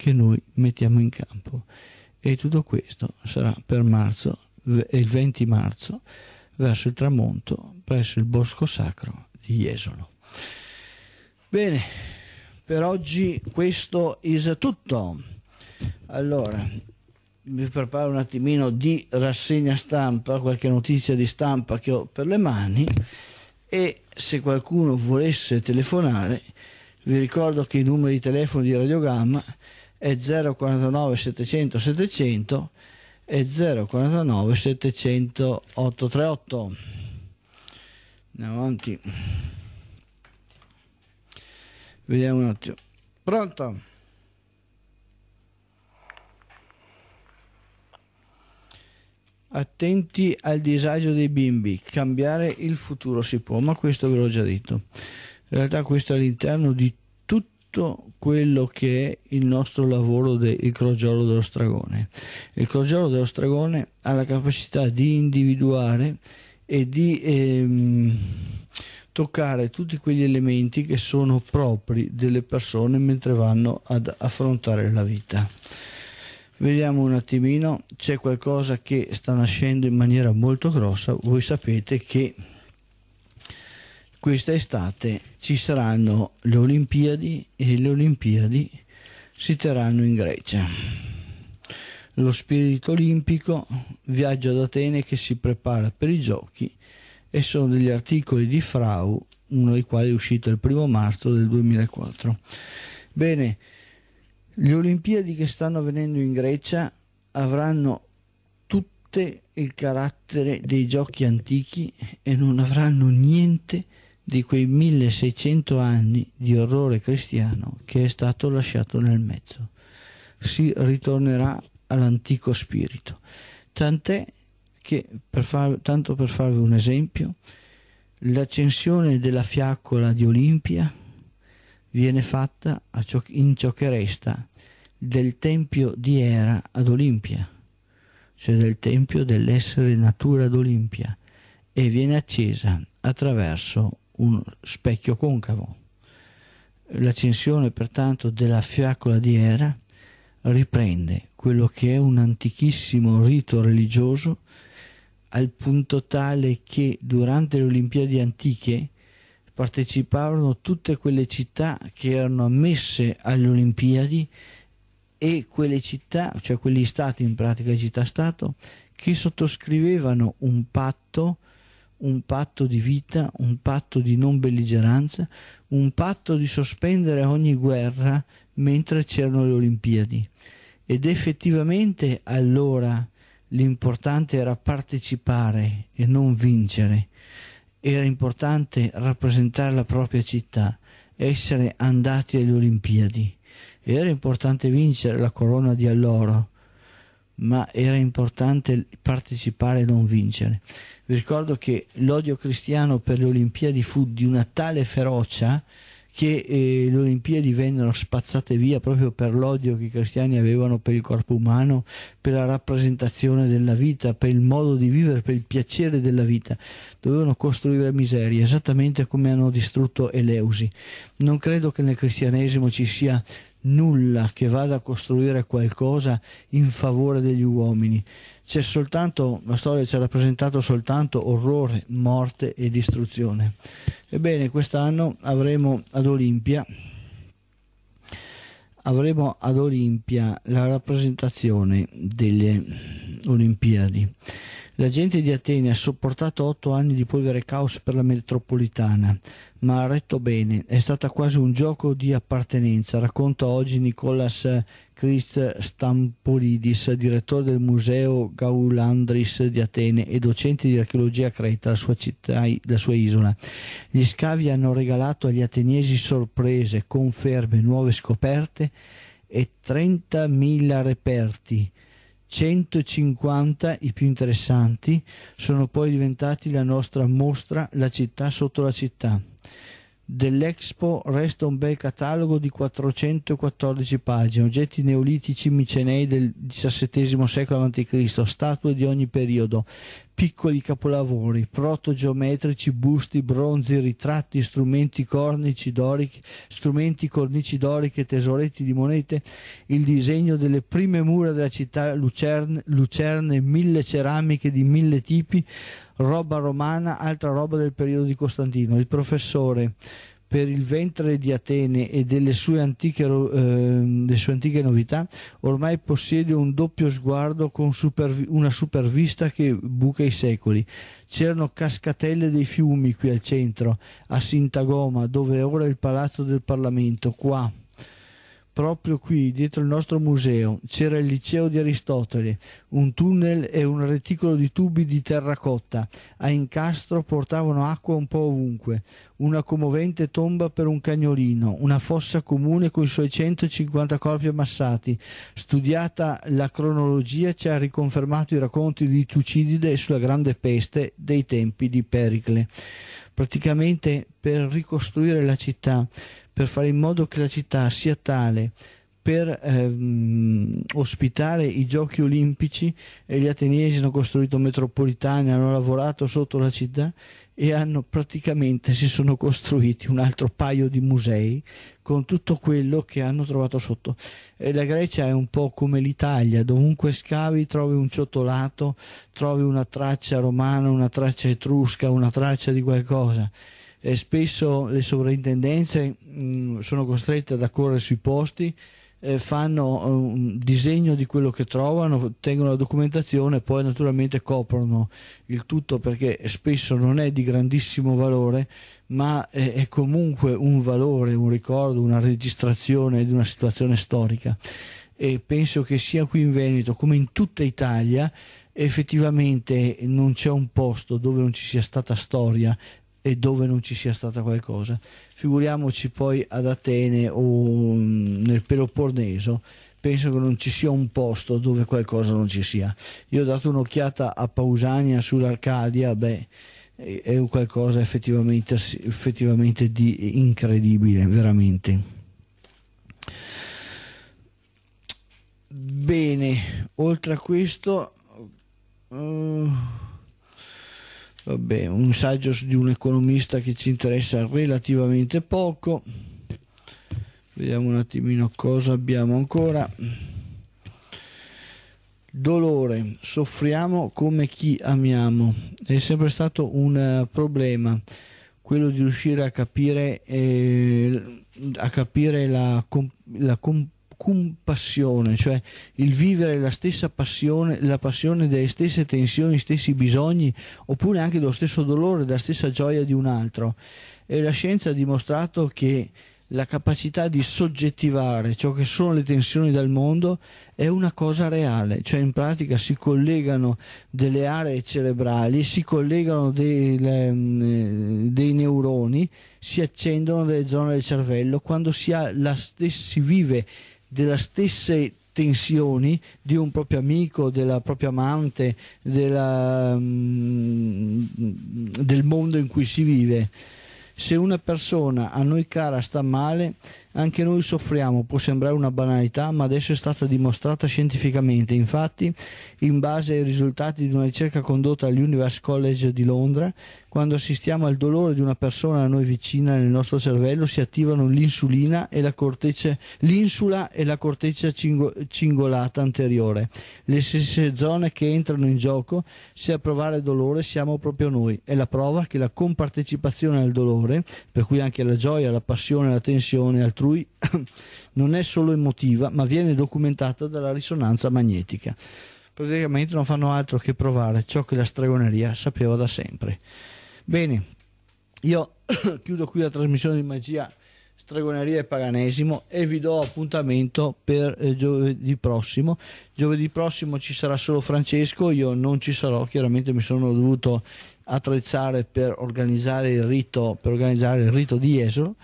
che noi mettiamo in campo. E tutto questo sarà per marzo, il 20 marzo, verso il tramonto, presso il Bosco Sacro di Jesolo. Bene, per oggi questo is tutto. Allora, vi preparo un attimino di rassegna stampa, qualche notizia di stampa che ho per le mani e se qualcuno volesse telefonare vi ricordo che i numeri di telefono di Radiogamma e 049 700 700 e 049 700 838 andiamo avanti vediamo un attimo pronto attenti al disagio dei bimbi cambiare il futuro si può ma questo ve l'ho già detto in realtà questo è all'interno di tutto quello che è il nostro lavoro del crogiolo dello stragone. Il crogiolo dello stragone ha la capacità di individuare e di ehm, toccare tutti quegli elementi che sono propri delle persone mentre vanno ad affrontare la vita. Vediamo un attimino, c'è qualcosa che sta nascendo in maniera molto grossa, voi sapete che questa estate ci saranno le Olimpiadi e le Olimpiadi si terranno in Grecia. Lo spirito olimpico viaggia ad Atene che si prepara per i giochi e sono degli articoli di Frau, uno dei quali è uscito il primo marzo del 2004. Bene, le Olimpiadi che stanno avvenendo in Grecia avranno tutte il carattere dei giochi antichi e non avranno niente di di quei 1600 anni di orrore cristiano che è stato lasciato nel mezzo. Si ritornerà all'antico spirito. Tant'è che, per far, tanto per farvi un esempio, l'accensione della fiaccola di Olimpia viene fatta ciò, in ciò che resta del tempio di Era ad Olimpia, cioè del tempio dell'essere natura ad Olimpia, e viene accesa attraverso un specchio concavo. L'accensione pertanto della fiaccola di Era riprende quello che è un antichissimo rito religioso al punto tale che durante le Olimpiadi antiche parteciparono tutte quelle città che erano ammesse alle Olimpiadi e quelle città, cioè quegli stati in pratica città-stato, che sottoscrivevano un patto un patto di vita, un patto di non belligeranza, un patto di sospendere ogni guerra mentre c'erano le Olimpiadi. Ed effettivamente allora l'importante era partecipare e non vincere, era importante rappresentare la propria città, essere andati alle Olimpiadi, era importante vincere la corona di alloro, ma era importante partecipare e non vincere. Vi ricordo che l'odio cristiano per le Olimpiadi fu di una tale ferocia che eh, le Olimpiadi vennero spazzate via proprio per l'odio che i cristiani avevano per il corpo umano, per la rappresentazione della vita, per il modo di vivere, per il piacere della vita. Dovevano costruire miseria, esattamente come hanno distrutto Eleusi. Non credo che nel cristianesimo ci sia nulla che vada a costruire qualcosa in favore degli uomini. C'è soltanto, la storia ci ha rappresentato soltanto orrore, morte e distruzione. Ebbene, quest'anno avremo ad Olimpia, avremo ad Olimpia la rappresentazione delle Olimpiadi. La gente di Atene ha sopportato otto anni di polvere e caos per la metropolitana, ma ha retto bene, è stata quasi un gioco di appartenenza, racconta oggi Nicolas Christ Stampolidis, direttore del Museo Gaulandris di Atene e docente di archeologia creta, la sua, città, la sua isola. Gli scavi hanno regalato agli ateniesi sorprese, conferme, nuove scoperte e 30.000 reperti 150 i più interessanti sono poi diventati la nostra mostra La città sotto la città. Dell'Expo resta un bel catalogo di 414 pagine, oggetti neolitici micenei del XVII secolo a.C., statue di ogni periodo, piccoli capolavori, protogeometrici, busti, bronzi, ritratti, strumenti cornici doriche, strumenti cornici doriche, tesoretti di monete, il disegno delle prime mura della città Lucerne, Lucerne mille ceramiche di mille tipi, roba romana, altra roba del periodo di Costantino. Il professore per il ventre di Atene e delle sue antiche, eh, sue antiche novità, ormai possiede un doppio sguardo con supervi una supervista che buca i secoli. C'erano cascatelle dei fiumi qui al centro, a Sintagoma, dove è ora il palazzo del Parlamento, qua Proprio qui, dietro il nostro museo, c'era il liceo di Aristotele, un tunnel e un reticolo di tubi di terracotta. A incastro portavano acqua un po' ovunque, una commovente tomba per un cagnolino, una fossa comune con i suoi 150 corpi ammassati. Studiata la cronologia ci ha riconfermato i racconti di Tucidide sulla grande peste dei tempi di Pericle. Praticamente per ricostruire la città per fare in modo che la città sia tale per ehm, ospitare i giochi olimpici e gli ateniesi hanno costruito metropolitane, hanno lavorato sotto la città e hanno praticamente si sono costruiti un altro paio di musei con tutto quello che hanno trovato sotto. E la Grecia è un po' come l'Italia, dovunque scavi trovi un ciotolato, trovi una traccia romana, una traccia etrusca, una traccia di qualcosa. E spesso le sovrintendenze Mm, sono costrette ad accorrere sui posti, eh, fanno un mm, disegno di quello che trovano, tengono la documentazione e poi naturalmente coprono il tutto perché spesso non è di grandissimo valore, ma è, eh, è comunque un valore, un ricordo, una registrazione di una situazione storica. E penso che sia qui in Veneto come in tutta Italia effettivamente non c'è un posto dove non ci sia stata storia e dove non ci sia stata qualcosa. Figuriamoci poi ad Atene o mm, nel Peloporneso, penso che non ci sia un posto dove qualcosa non ci sia. Io ho dato un'occhiata a Pausania sull'Arcadia, beh, è un qualcosa effettivamente, effettivamente di incredibile, veramente. Bene, oltre a questo... Uh... Vabbè, un saggio di un economista che ci interessa relativamente poco. Vediamo un attimino cosa abbiamo ancora. Dolore, soffriamo come chi amiamo. È sempre stato un eh, problema quello di riuscire a capire, eh, a capire la, la, compassione, cioè il vivere la stessa passione, la passione delle stesse tensioni, stessi bisogni, oppure anche dello stesso dolore, la stessa gioia di un altro. E la scienza ha dimostrato che la capacità di soggettivare ciò che sono le tensioni del mondo è una cosa reale, cioè in pratica si collegano delle aree cerebrali, si collegano dei, eh, dei neuroni, si accendono delle zone del cervello quando si, la, si vive delle stesse tensioni di un proprio amico, della propria amante, della, mm, del mondo in cui si vive. Se una persona a noi cara sta male, anche noi soffriamo, può sembrare una banalità, ma adesso è stata dimostrata scientificamente. Infatti, in base ai risultati di una ricerca condotta all'Universe College di Londra, quando assistiamo al dolore di una persona a noi vicina nel nostro cervello si attivano l'insulina e la corteccia, l'insula e la corteccia cingo, cingolata anteriore. Le stesse zone che entrano in gioco se a provare dolore siamo proprio noi. È la prova che la compartecipazione al dolore, per cui anche la gioia, la passione, la tensione altrui, non è solo emotiva, ma viene documentata dalla risonanza magnetica. Praticamente non fanno altro che provare ciò che la stregoneria sapeva da sempre. Bene, io chiudo qui la trasmissione di magia, stregoneria e paganesimo e vi do appuntamento per eh, giovedì prossimo. Giovedì prossimo ci sarà solo Francesco, io non ci sarò, chiaramente mi sono dovuto attrezzare per organizzare il rito, organizzare il rito di Jesolo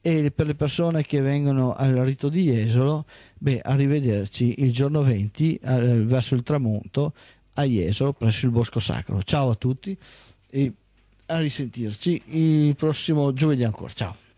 e per le persone che vengono al rito di Jesolo, beh, arrivederci il giorno 20 eh, verso il tramonto a Jesolo presso il Bosco Sacro. Ciao a tutti. E a risentirci il prossimo giovedì ancora. Ciao.